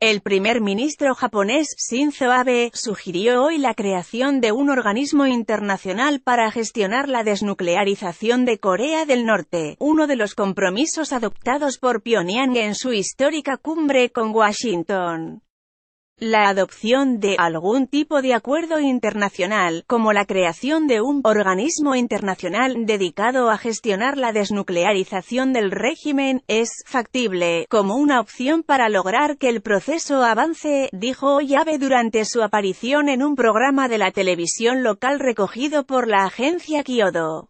El primer ministro japonés, Shinzo Abe, sugirió hoy la creación de un organismo internacional para gestionar la desnuclearización de Corea del Norte, uno de los compromisos adoptados por Pyongyang en su histórica cumbre con Washington. La adopción de algún tipo de acuerdo internacional, como la creación de un organismo internacional dedicado a gestionar la desnuclearización del régimen, es factible como una opción para lograr que el proceso avance, dijo Oyabe durante su aparición en un programa de la televisión local recogido por la agencia Kyodo.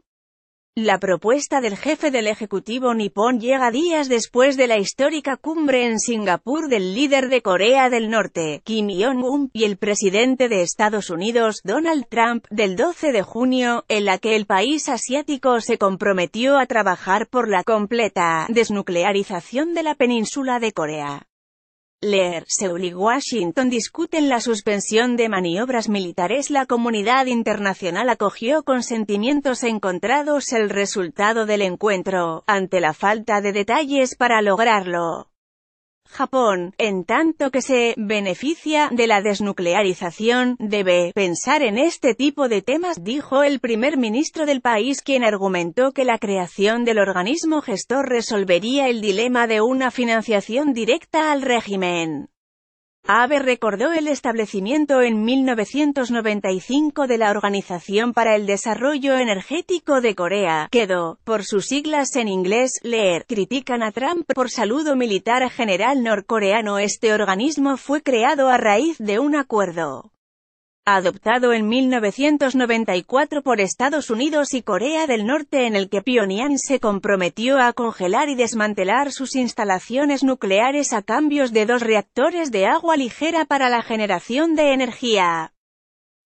La propuesta del jefe del Ejecutivo nipón llega días después de la histórica cumbre en Singapur del líder de Corea del Norte, Kim Jong-un, y el presidente de Estados Unidos, Donald Trump, del 12 de junio, en la que el país asiático se comprometió a trabajar por la completa desnuclearización de la península de Corea. Leer, Seúl y Washington discuten la suspensión de maniobras militares. La comunidad internacional acogió con sentimientos encontrados el resultado del encuentro, ante la falta de detalles para lograrlo. Japón, en tanto que se beneficia de la desnuclearización, debe pensar en este tipo de temas, dijo el primer ministro del país quien argumentó que la creación del organismo gestor resolvería el dilema de una financiación directa al régimen. Abe recordó el establecimiento en 1995 de la Organización para el Desarrollo Energético de Corea, quedó, por sus siglas en inglés, leer, critican a Trump por saludo militar general norcoreano. Este organismo fue creado a raíz de un acuerdo adoptado en 1994 por Estados Unidos y Corea del Norte en el que Pyongyang se comprometió a congelar y desmantelar sus instalaciones nucleares a cambios de dos reactores de agua ligera para la generación de energía.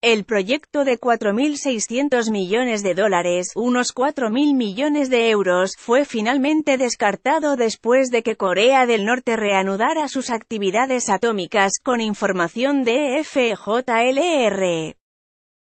El proyecto de 4.600 millones de dólares, unos 4.000 millones de euros, fue finalmente descartado después de que Corea del Norte reanudara sus actividades atómicas, con información de FJLR.